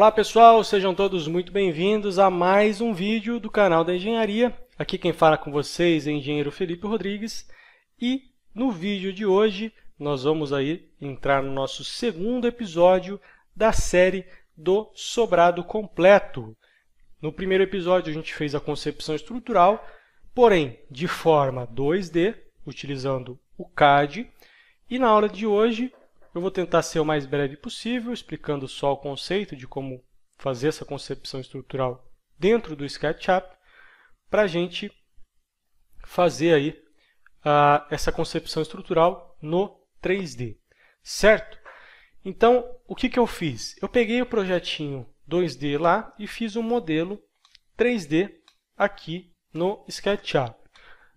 Olá pessoal, sejam todos muito bem-vindos a mais um vídeo do canal da Engenharia. Aqui quem fala com vocês é o engenheiro Felipe Rodrigues e no vídeo de hoje nós vamos aí entrar no nosso segundo episódio da série do sobrado completo. No primeiro episódio a gente fez a concepção estrutural, porém de forma 2D, utilizando o CAD, e na aula de hoje eu vou tentar ser o mais breve possível, explicando só o conceito de como fazer essa concepção estrutural dentro do SketchUp, para a gente fazer aí uh, essa concepção estrutural no 3D, certo? Então, o que, que eu fiz? Eu peguei o projetinho 2D lá e fiz um modelo 3D aqui no SketchUp.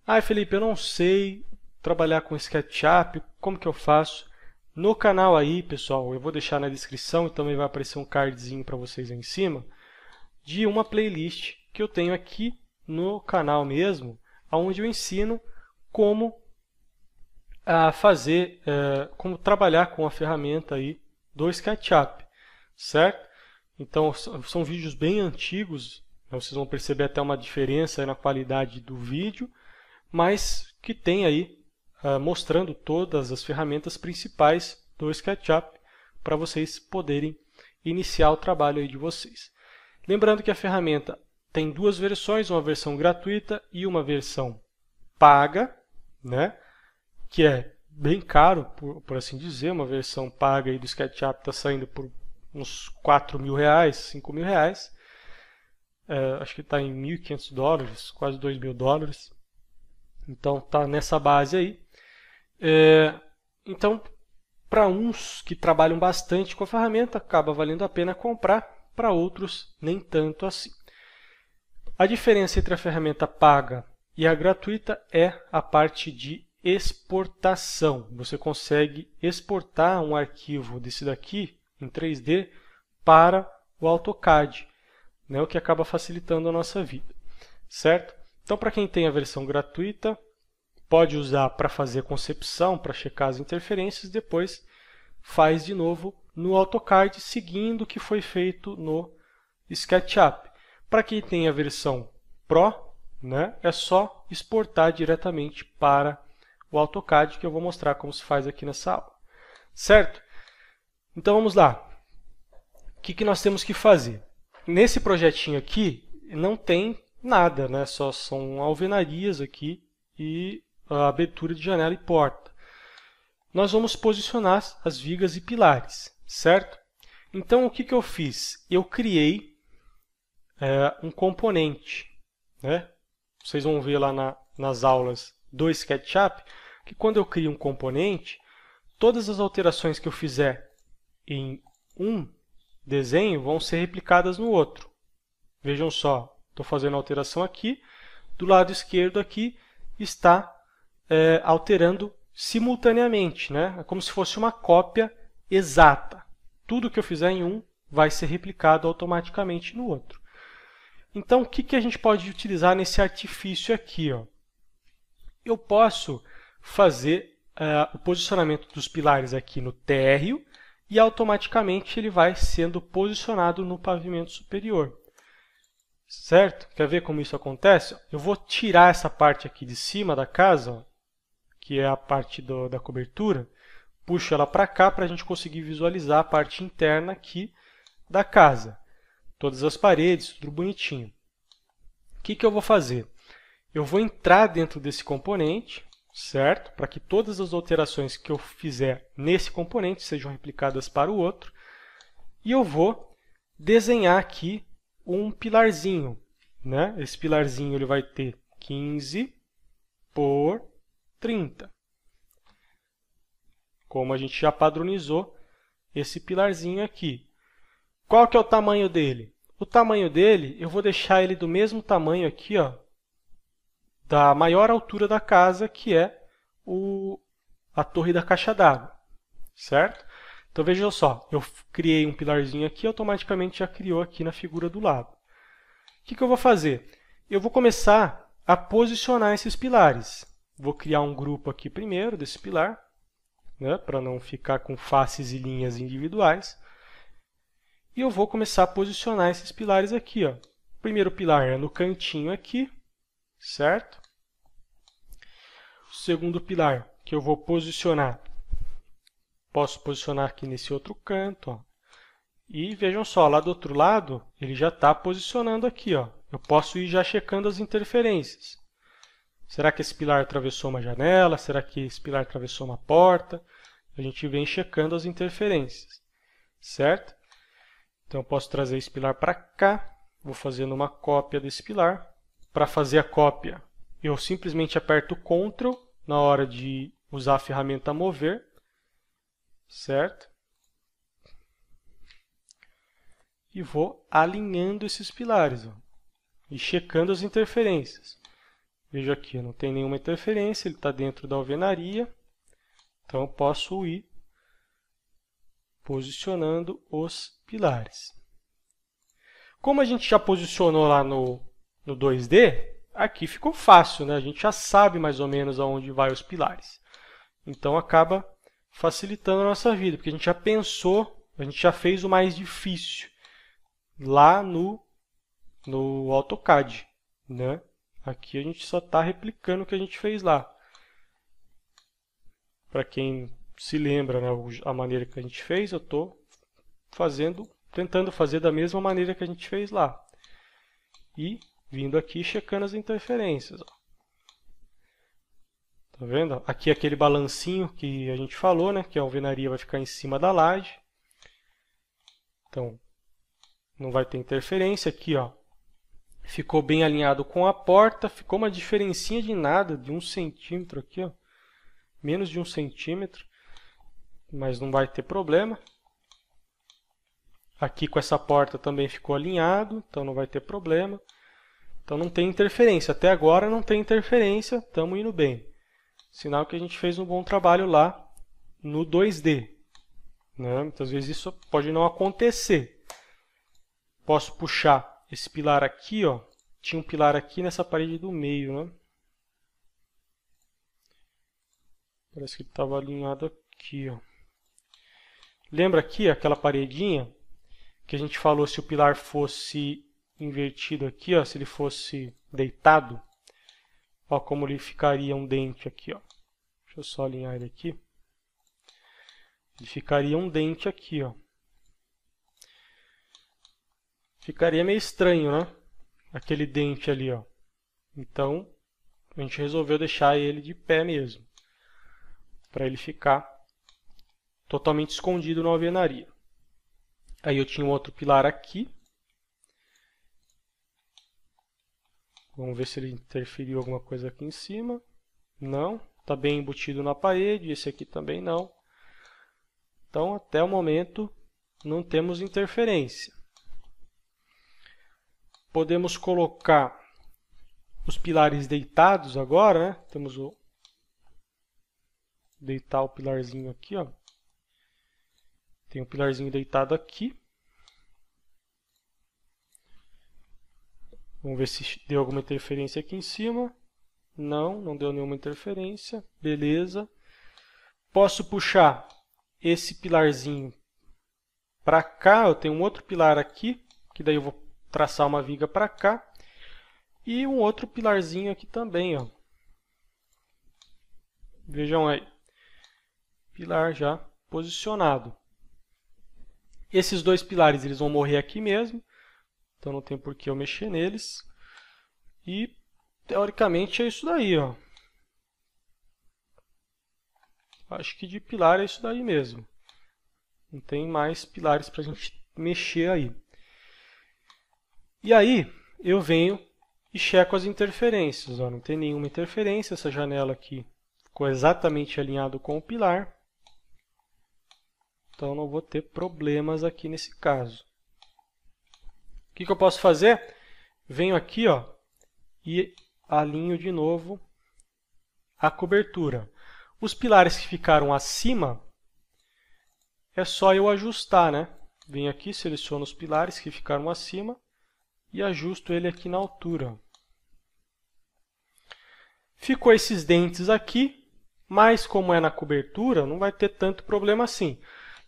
Ah, Felipe, eu não sei trabalhar com SketchUp, como que eu faço? No canal aí, pessoal, eu vou deixar na descrição e também vai aparecer um cardzinho para vocês aí em cima de uma playlist que eu tenho aqui no canal mesmo, onde eu ensino como a fazer, é, como trabalhar com a ferramenta aí do SketchUp, certo? Então são vídeos bem antigos, né? vocês vão perceber até uma diferença na qualidade do vídeo, mas que tem aí ah, mostrando todas as ferramentas principais do SketchUp para vocês poderem iniciar o trabalho aí de vocês. Lembrando que a ferramenta tem duas versões, uma versão gratuita e uma versão paga, né? que é bem caro, por, por assim dizer, uma versão paga aí do SketchUp está saindo por uns 4 mil reais, 5 mil reais, é, acho que está em 1.500 dólares, quase 2 mil dólares, então tá nessa base aí. É, então, para uns que trabalham bastante com a ferramenta, acaba valendo a pena comprar, para outros, nem tanto assim. A diferença entre a ferramenta paga e a gratuita é a parte de exportação. Você consegue exportar um arquivo desse daqui, em 3D, para o AutoCAD, né, o que acaba facilitando a nossa vida, certo? Então, para quem tem a versão gratuita, pode usar para fazer concepção, para checar as interferências, depois faz de novo no AutoCAD, seguindo o que foi feito no SketchUp. Para quem tem a versão Pro, né, é só exportar diretamente para o AutoCAD, que eu vou mostrar como se faz aqui nessa aula. Certo? Então vamos lá. O que, que nós temos que fazer? Nesse projetinho aqui, não tem nada, né? só são alvenarias aqui e a abertura de janela e porta. Nós vamos posicionar as vigas e pilares, certo? Então, o que, que eu fiz? Eu criei é, um componente. Né? Vocês vão ver lá na, nas aulas do SketchUp que quando eu crio um componente, todas as alterações que eu fizer em um desenho vão ser replicadas no outro. Vejam só, estou fazendo alteração aqui, do lado esquerdo aqui está é, alterando simultaneamente, né? É como se fosse uma cópia exata. Tudo que eu fizer em um vai ser replicado automaticamente no outro. Então, o que, que a gente pode utilizar nesse artifício aqui? Ó? Eu posso fazer uh, o posicionamento dos pilares aqui no térreo e automaticamente ele vai sendo posicionado no pavimento superior. Certo? Quer ver como isso acontece? Eu vou tirar essa parte aqui de cima da casa ó, que é a parte do, da cobertura, puxo ela para cá para a gente conseguir visualizar a parte interna aqui da casa. Todas as paredes, tudo bonitinho. O que, que eu vou fazer? Eu vou entrar dentro desse componente, certo? Para que todas as alterações que eu fizer nesse componente sejam replicadas para o outro. E eu vou desenhar aqui um pilarzinho. Né? Esse pilarzinho ele vai ter 15 por 30. Como a gente já padronizou esse pilarzinho aqui. Qual que é o tamanho dele? O tamanho dele, eu vou deixar ele do mesmo tamanho aqui, ó, da maior altura da casa, que é o, a torre da caixa d'água, certo? Então vejam só, eu criei um pilarzinho aqui, automaticamente já criou aqui na figura do lado. O que, que eu vou fazer? Eu vou começar a posicionar esses pilares vou criar um grupo aqui primeiro desse pilar, né, para não ficar com faces e linhas individuais. E eu vou começar a posicionar esses pilares aqui. Ó. O primeiro pilar é no cantinho aqui, certo? O segundo pilar que eu vou posicionar, posso posicionar aqui nesse outro canto. Ó. E vejam só, lá do outro lado, ele já está posicionando aqui. Ó. Eu posso ir já checando as interferências. Será que esse pilar atravessou uma janela? Será que esse pilar atravessou uma porta? A gente vem checando as interferências, certo? Então eu posso trazer esse pilar para cá, vou fazendo uma cópia desse pilar. Para fazer a cópia, eu simplesmente aperto Ctrl na hora de usar a ferramenta mover, certo? E vou alinhando esses pilares ó, e checando as interferências. Veja aqui, não tem nenhuma interferência, ele está dentro da alvenaria. Então eu posso ir posicionando os pilares. Como a gente já posicionou lá no, no 2D, aqui ficou fácil, né? a gente já sabe mais ou menos aonde vai os pilares. Então acaba facilitando a nossa vida, porque a gente já pensou, a gente já fez o mais difícil lá no, no AutoCAD. Né? Aqui a gente só está replicando o que a gente fez lá. Para quem se lembra né, a maneira que a gente fez, eu estou fazendo, tentando fazer da mesma maneira que a gente fez lá. E vindo aqui checando as interferências. Ó. Tá vendo? Aqui é aquele balancinho que a gente falou, né? Que a alvenaria vai ficar em cima da laje. Então, não vai ter interferência aqui, ó. Ficou bem alinhado com a porta, ficou uma diferencinha de nada, de um centímetro aqui, ó. Menos de um centímetro, mas não vai ter problema. Aqui com essa porta também ficou alinhado, então não vai ter problema. Então não tem interferência. Até agora não tem interferência, estamos indo bem. Sinal que a gente fez um bom trabalho lá no 2D. Né? Muitas vezes isso pode não acontecer. Posso puxar esse pilar aqui, ó, tinha um pilar aqui nessa parede do meio, né? Parece que ele estava alinhado aqui, ó. Lembra aqui aquela paredinha que a gente falou se o pilar fosse invertido aqui, ó, se ele fosse deitado, ó como ele ficaria um dente aqui, ó. Deixa eu só alinhar ele aqui. Ele ficaria um dente aqui, ó. Ficaria meio estranho, né? Aquele dente ali, ó. Então, a gente resolveu deixar ele de pé mesmo. Para ele ficar totalmente escondido na alvenaria. Aí eu tinha um outro pilar aqui. Vamos ver se ele interferiu alguma coisa aqui em cima. Não, está bem embutido na parede, esse aqui também não. Então, até o momento, não temos interferência. Podemos colocar os pilares deitados agora, né? Temos o deitar o pilarzinho aqui, ó. Tem um pilarzinho deitado aqui. Vamos ver se deu alguma interferência aqui em cima. Não, não deu nenhuma interferência. Beleza. Posso puxar esse pilarzinho para cá. Eu tenho um outro pilar aqui, que daí eu vou traçar uma viga para cá. E um outro pilarzinho aqui também, ó. Vejam aí. Pilar já posicionado. Esses dois pilares eles vão morrer aqui mesmo. Então não tem por que eu mexer neles. E teoricamente é isso daí, ó. Acho que de pilar é isso daí mesmo. Não tem mais pilares para a gente mexer aí. E aí eu venho e checo as interferências. Ó, não tem nenhuma interferência, essa janela aqui ficou exatamente alinhado com o pilar. Então não vou ter problemas aqui nesse caso. O que, que eu posso fazer? Venho aqui ó, e alinho de novo a cobertura. Os pilares que ficaram acima, é só eu ajustar, né? Venho aqui, seleciono os pilares que ficaram acima e ajusto ele aqui na altura. Ficou esses dentes aqui, mas como é na cobertura, não vai ter tanto problema assim.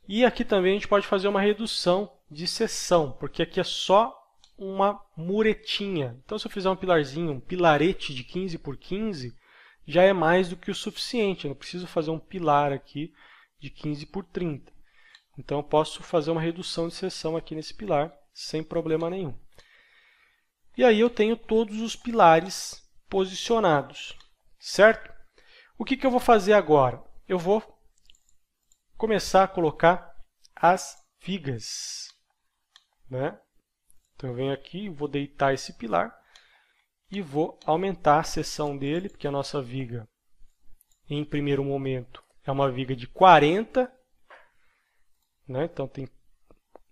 E aqui também a gente pode fazer uma redução de seção, porque aqui é só uma muretinha. Então se eu fizer um pilarzinho, um pilarete de 15 por 15, já é mais do que o suficiente. Eu não preciso fazer um pilar aqui de 15 por 30. Então eu posso fazer uma redução de seção aqui nesse pilar sem problema nenhum. E aí eu tenho todos os pilares posicionados, certo? O que, que eu vou fazer agora? Eu vou começar a colocar as vigas. Né? Então eu venho aqui, vou deitar esse pilar e vou aumentar a seção dele, porque a nossa viga, em primeiro momento, é uma viga de 40. Né? Então tem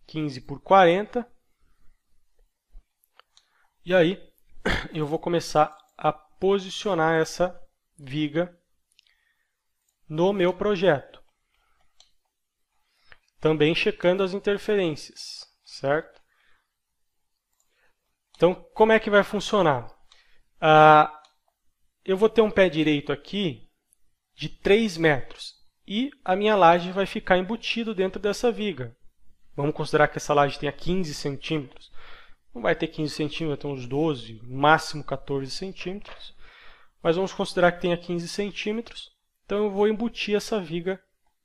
15 por 40. E aí eu vou começar a posicionar essa viga no meu projeto. Também checando as interferências, certo? Então, como é que vai funcionar? Ah, eu vou ter um pé direito aqui de 3 metros e a minha laje vai ficar embutida dentro dessa viga. Vamos considerar que essa laje tenha 15 centímetros. Não vai ter 15 centímetros, vai ter uns 12, máximo 14 centímetros. Mas vamos considerar que tenha 15 centímetros. Então eu vou embutir essa viga,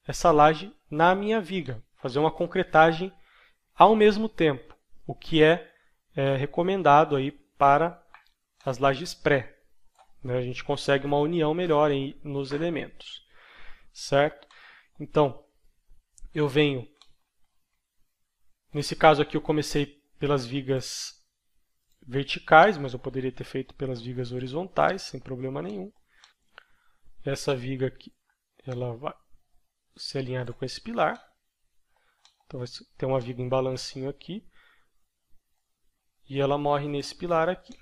essa laje, na minha viga. Fazer uma concretagem ao mesmo tempo, o que é, é recomendado aí para as lajes pré. Né? A gente consegue uma união melhor aí nos elementos. Certo? Então, eu venho... Nesse caso aqui eu comecei pelas vigas verticais, mas eu poderia ter feito pelas vigas horizontais, sem problema nenhum. Essa viga aqui, ela vai ser alinhada com esse pilar. Então vai ter uma viga em balancinho aqui. E ela morre nesse pilar aqui.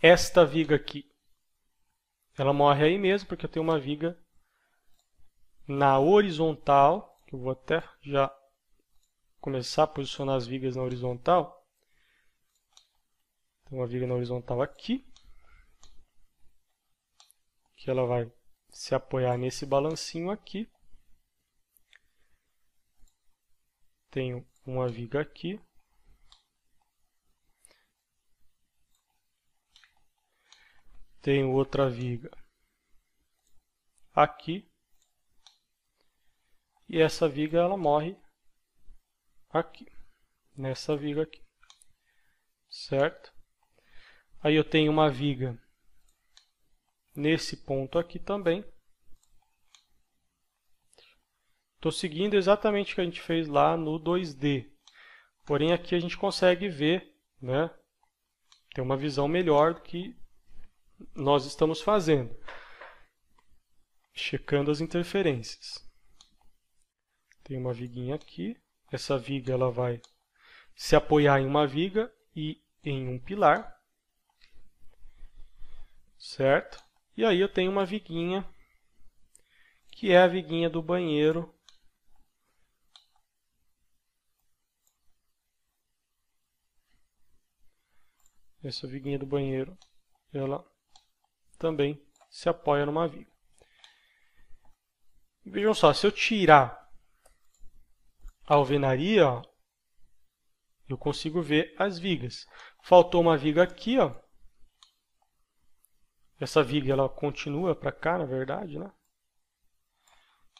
Esta viga aqui, ela morre aí mesmo, porque eu tenho uma viga na horizontal, que eu vou até já começar a posicionar as vigas na horizontal. Então, uma viga na horizontal aqui, que ela vai se apoiar nesse balancinho aqui. Tenho uma viga aqui. Tenho outra viga aqui. E essa viga ela morre aqui, nessa viga aqui, certo? Aí eu tenho uma viga nesse ponto aqui também. Estou seguindo exatamente o que a gente fez lá no 2D. Porém, aqui a gente consegue ver, né? Ter uma visão melhor do que nós estamos fazendo. Checando as interferências. Tem uma viguinha aqui essa viga ela vai se apoiar em uma viga e em um pilar, certo? E aí eu tenho uma viguinha, que é a viguinha do banheiro, essa viguinha do banheiro, ela também se apoia numa viga. vejam só, se eu tirar alvenaria, ó, eu consigo ver as vigas. Faltou uma viga aqui, ó. Essa viga ela continua para cá, na verdade, né?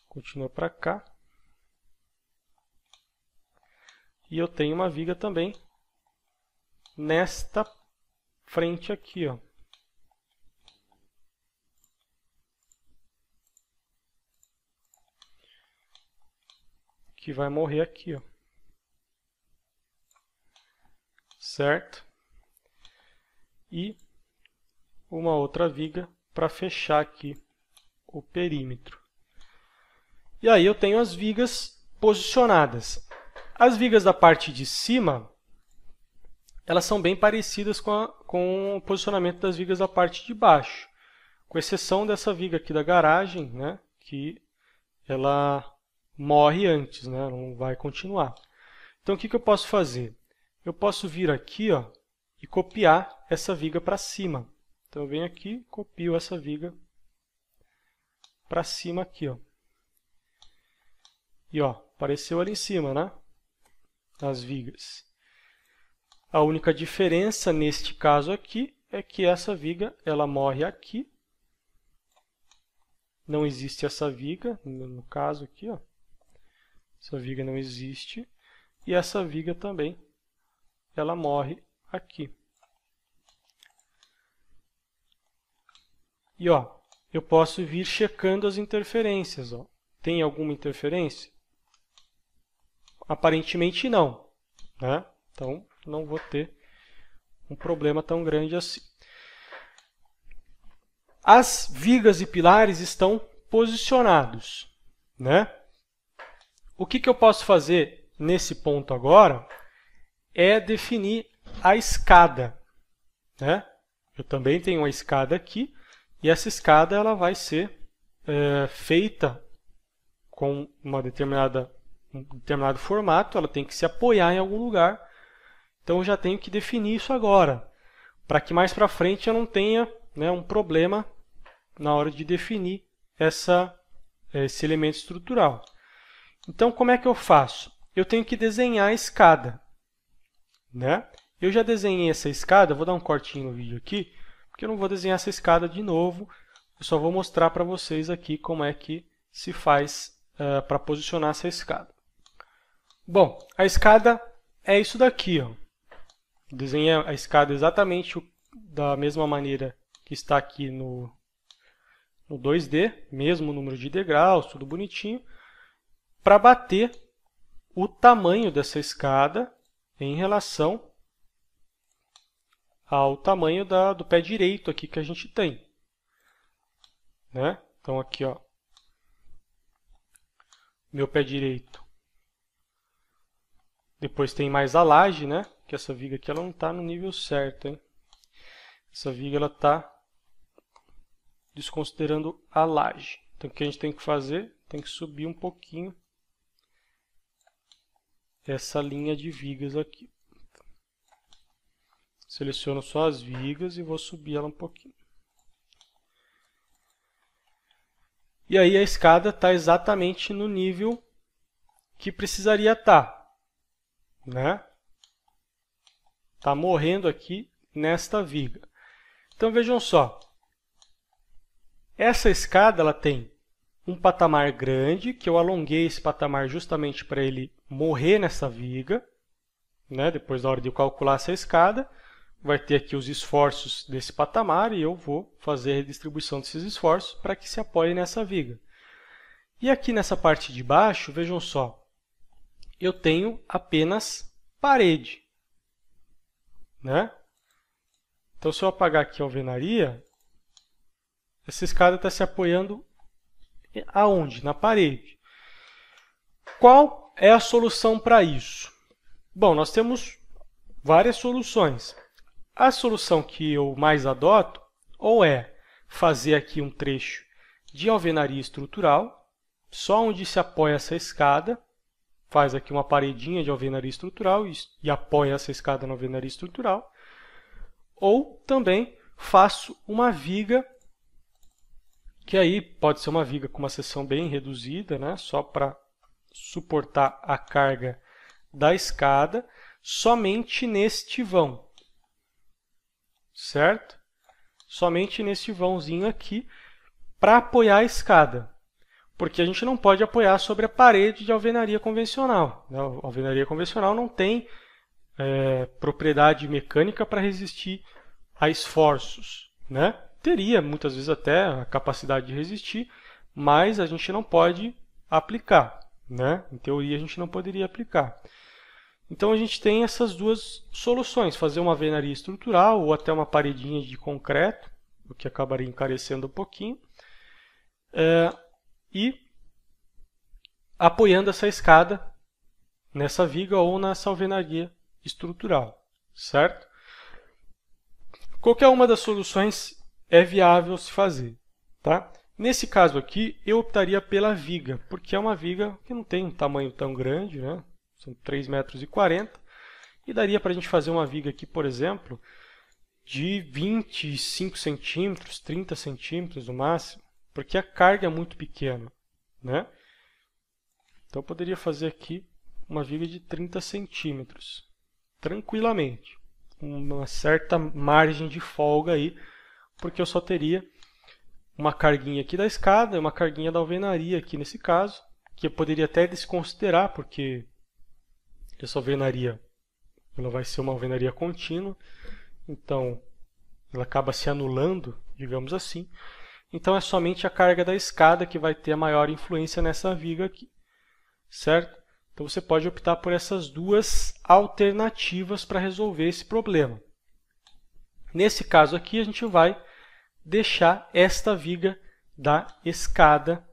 Continua para cá. E eu tenho uma viga também nesta frente aqui, ó. que vai morrer aqui, ó. Certo? E uma outra viga para fechar aqui o perímetro. E aí eu tenho as vigas posicionadas. As vigas da parte de cima, elas são bem parecidas com, a, com o posicionamento das vigas da parte de baixo. Com exceção dessa viga aqui da garagem, né, que ela morre antes, né? não vai continuar. Então o que, que eu posso fazer? Eu posso vir aqui ó, e copiar essa viga para cima. Então eu venho aqui, copio essa viga para cima aqui. Ó. E ó, apareceu ali em cima, né? As vigas. A única diferença neste caso aqui é que essa viga ela morre aqui. Não existe essa viga, no caso aqui, ó. Essa viga não existe. E essa viga também, ela morre aqui. E ó, eu posso vir checando as interferências. Ó. Tem alguma interferência? Aparentemente não. Né? Então não vou ter um problema tão grande assim. As vigas e pilares estão posicionados. Né? O que, que eu posso fazer nesse ponto agora é definir a escada. Né? Eu também tenho uma escada aqui e essa escada ela vai ser é, feita com uma determinada, um determinado formato, ela tem que se apoiar em algum lugar. Então eu já tenho que definir isso agora, para que mais para frente eu não tenha né, um problema na hora de definir essa, esse elemento estrutural. Então, como é que eu faço? Eu tenho que desenhar a escada. Né? Eu já desenhei essa escada, vou dar um cortinho no vídeo aqui, porque eu não vou desenhar essa escada de novo, eu só vou mostrar para vocês aqui como é que se faz uh, para posicionar essa escada. Bom, a escada é isso daqui. Ó. Desenhei a escada exatamente da mesma maneira que está aqui no, no 2D, mesmo número de degraus, tudo bonitinho para bater o tamanho dessa escada em relação ao tamanho da, do pé direito aqui que a gente tem. Né? Então aqui, ó, meu pé direito. Depois tem mais a laje, né? Que essa viga aqui ela não está no nível certo, hein? Essa viga ela está desconsiderando a laje. Então o que a gente tem que fazer? Tem que subir um pouquinho essa linha de vigas aqui. Seleciono só as vigas e vou subir ela um pouquinho. E aí a escada está exatamente no nível que precisaria estar. Tá, né? Tá morrendo aqui nesta viga. Então vejam só. Essa escada ela tem um patamar grande, que eu alonguei esse patamar justamente para ele morrer nessa viga, né? depois da hora de eu calcular essa escada, vai ter aqui os esforços desse patamar e eu vou fazer a redistribuição desses esforços para que se apoie nessa viga. E aqui nessa parte de baixo, vejam só, eu tenho apenas parede. Né? Então, se eu apagar aqui a alvenaria, essa escada está se apoiando aonde? Na parede. Qual é a solução para isso? Bom, nós temos várias soluções. A solução que eu mais adoto ou é fazer aqui um trecho de alvenaria estrutural, só onde se apoia essa escada, faz aqui uma paredinha de alvenaria estrutural e, e apoia essa escada na alvenaria estrutural, ou também faço uma viga que aí pode ser uma viga com uma seção bem reduzida, né, só para suportar a carga da escada, somente neste vão, certo? Somente neste vãozinho aqui para apoiar a escada, porque a gente não pode apoiar sobre a parede de alvenaria convencional. Né? A alvenaria convencional não tem é, propriedade mecânica para resistir a esforços, né? teria muitas vezes até a capacidade de resistir, mas a gente não pode aplicar, né? Em teoria a gente não poderia aplicar. Então a gente tem essas duas soluções, fazer uma venaria estrutural ou até uma paredinha de concreto, o que acabaria encarecendo um pouquinho, é, e apoiando essa escada nessa viga ou nessa alvenaria estrutural, certo? Qualquer é uma das soluções é viável se fazer. Tá? Nesse caso aqui, eu optaria pela viga, porque é uma viga que não tem um tamanho tão grande, né? são 3,40 metros, e daria para a gente fazer uma viga aqui, por exemplo, de 25 centímetros, 30 centímetros no máximo, porque a carga é muito pequena. Né? Então eu poderia fazer aqui uma viga de 30 centímetros, tranquilamente, com uma certa margem de folga aí porque eu só teria uma carguinha aqui da escada, uma carguinha da alvenaria aqui nesse caso, que eu poderia até desconsiderar, porque essa alvenaria ela vai ser uma alvenaria contínua, então ela acaba se anulando, digamos assim. Então é somente a carga da escada que vai ter a maior influência nessa viga aqui, certo? Então você pode optar por essas duas alternativas para resolver esse problema. Nesse caso aqui, a gente vai deixar esta viga da escada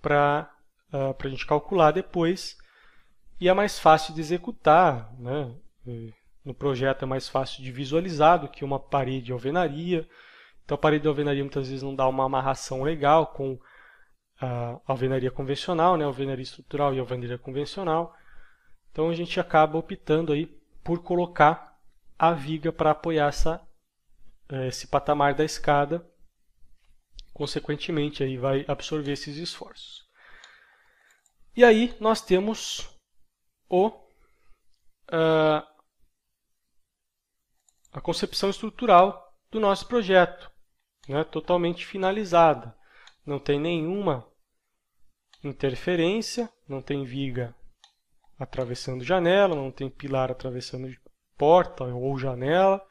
para uh, ah, a gente calcular depois. E é mais fácil de executar, né? no projeto é mais fácil de visualizar do que uma parede de alvenaria. Então a parede de alvenaria muitas vezes não dá uma amarração legal com a ah, alvenaria convencional, né? alvenaria estrutural e alvenaria convencional. Então a gente acaba optando aí por colocar a viga para apoiar essa é, esse patamar da escada, consequentemente aí vai absorver esses esforços. E aí nós temos o uh, a concepção estrutural do nosso projeto, né, totalmente finalizada. Não tem nenhuma interferência, não tem viga atravessando janela, não tem pilar atravessando porta ou janela,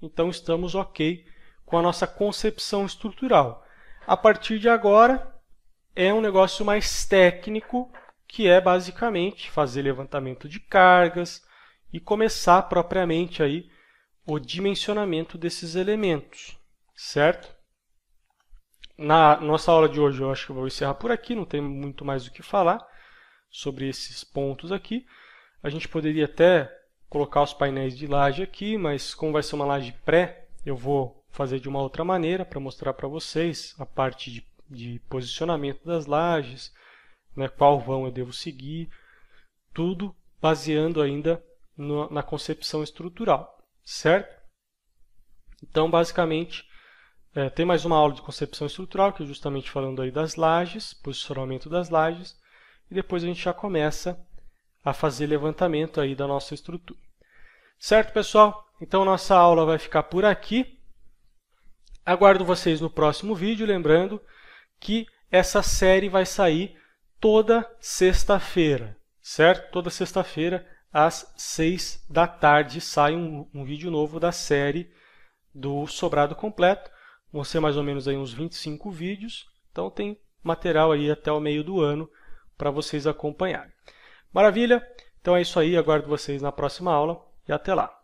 então estamos ok com a nossa concepção estrutural. A partir de agora, é um negócio mais técnico, que é basicamente fazer levantamento de cargas e começar propriamente aí o dimensionamento desses elementos, certo? Na nossa aula de hoje, eu acho que eu vou encerrar por aqui, não tem muito mais o que falar sobre esses pontos aqui. A gente poderia até colocar os painéis de laje aqui, mas como vai ser uma laje pré, eu vou fazer de uma outra maneira para mostrar para vocês a parte de, de posicionamento das lajes, né, qual vão eu devo seguir, tudo baseando ainda no, na concepção estrutural, certo? Então, basicamente, é, tem mais uma aula de concepção estrutural, que é justamente falando aí das lajes, posicionamento das lajes, e depois a gente já começa a fazer levantamento aí da nossa estrutura. Certo, pessoal? Então nossa aula vai ficar por aqui. Aguardo vocês no próximo vídeo, lembrando que essa série vai sair toda sexta-feira, certo? Toda sexta-feira às seis da tarde sai um, um, vídeo novo da série do Sobrado Completo. Vão ser mais ou menos aí uns 25 vídeos. Então tem material aí até o meio do ano para vocês acompanharem. Maravilha? Então é isso aí, aguardo vocês na próxima aula e até lá!